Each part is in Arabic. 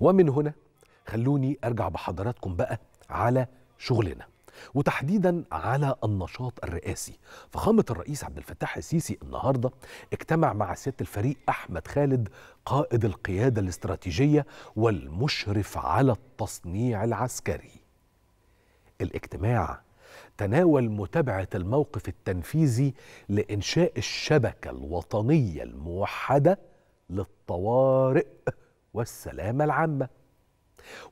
ومن هنا خلوني ارجع بحضراتكم بقى على شغلنا وتحديدا على النشاط الرئاسي فخامة الرئيس عبد الفتاح السيسي النهاردة اجتمع مع سيادة الفريق أحمد خالد قائد القيادة الاستراتيجية والمشرف على التصنيع العسكري الاجتماع تناول متابعة الموقف التنفيذي لإنشاء الشبكة الوطنية الموحدة للطوارئ والسلامة العامة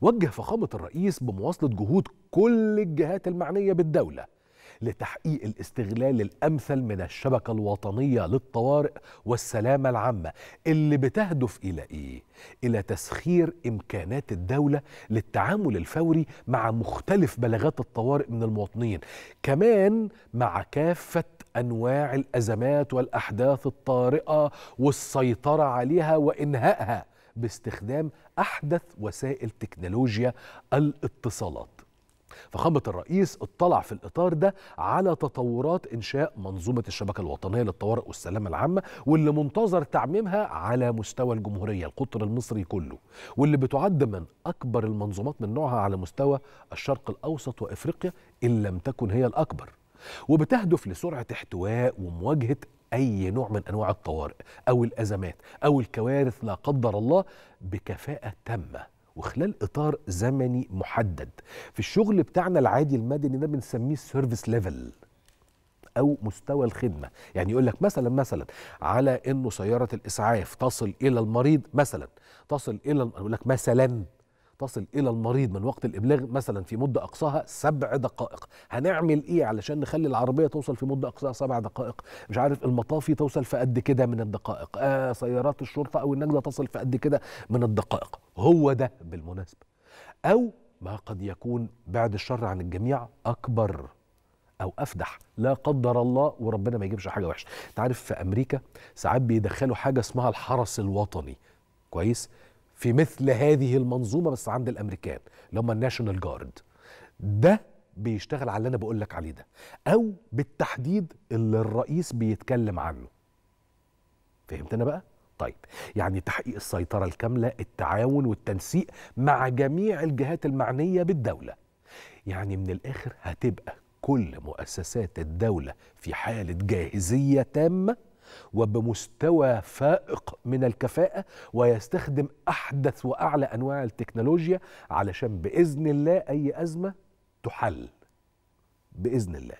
وجه فخامة الرئيس بمواصلة جهود كل الجهات المعنية بالدولة لتحقيق الاستغلال الأمثل من الشبكة الوطنية للطوارئ والسلامة العامة اللي بتهدف إلى إيه؟ إلى تسخير إمكانات الدولة للتعامل الفوري مع مختلف بلاغات الطوارئ من المواطنين كمان مع كافة أنواع الأزمات والأحداث الطارئة والسيطرة عليها وإنهائها باستخدام أحدث وسائل تكنولوجيا الاتصالات فخامة الرئيس اطلع في الإطار ده على تطورات إنشاء منظومة الشبكة الوطنية للطوارئ والسلامة العامة واللي منتظر تعميمها على مستوى الجمهورية القطر المصري كله واللي بتعد من أكبر المنظومات من نوعها على مستوى الشرق الأوسط وإفريقيا إن لم تكن هي الأكبر وبتهدف لسرعة احتواء ومواجهة اي نوع من انواع الطوارئ او الازمات او الكوارث لا قدر الله بكفاءه تامه وخلال اطار زمني محدد في الشغل بتاعنا العادي المدني ده بنسميه السيرفيس ليفل او مستوى الخدمه يعني يقول لك مثلا مثلا على انه سياره الاسعاف تصل الى المريض مثلا تصل الى يقول لك مثلا تصل الى المريض من وقت الابلاغ مثلا في مده اقصاها سبع دقائق هنعمل ايه علشان نخلي العربيه توصل في مده اقصاها سبع دقائق مش عارف المطافي توصل في قد كده من الدقائق آه سيارات الشرطه او النجده تصل في قد كده من الدقائق هو ده بالمناسبه او ما قد يكون بعد الشر عن الجميع اكبر او افدح لا قدر الله وربنا ما يجيبش حاجه وحشه تعرف في امريكا ساعات بيدخلوا حاجه اسمها الحرس الوطني كويس في مثل هذه المنظومه بس عند الامريكان اللي هم الناشونال جارد ده بيشتغل على اللي انا بقول لك عليه ده او بالتحديد اللي الرئيس بيتكلم عنه فهمت انا بقى طيب يعني تحقيق السيطره الكامله التعاون والتنسيق مع جميع الجهات المعنيه بالدوله يعني من الاخر هتبقى كل مؤسسات الدوله في حاله جاهزيه تامه وبمستوى فائق من الكفاءة ويستخدم أحدث وأعلى أنواع التكنولوجيا علشان بإذن الله أي أزمة تحل بإذن الله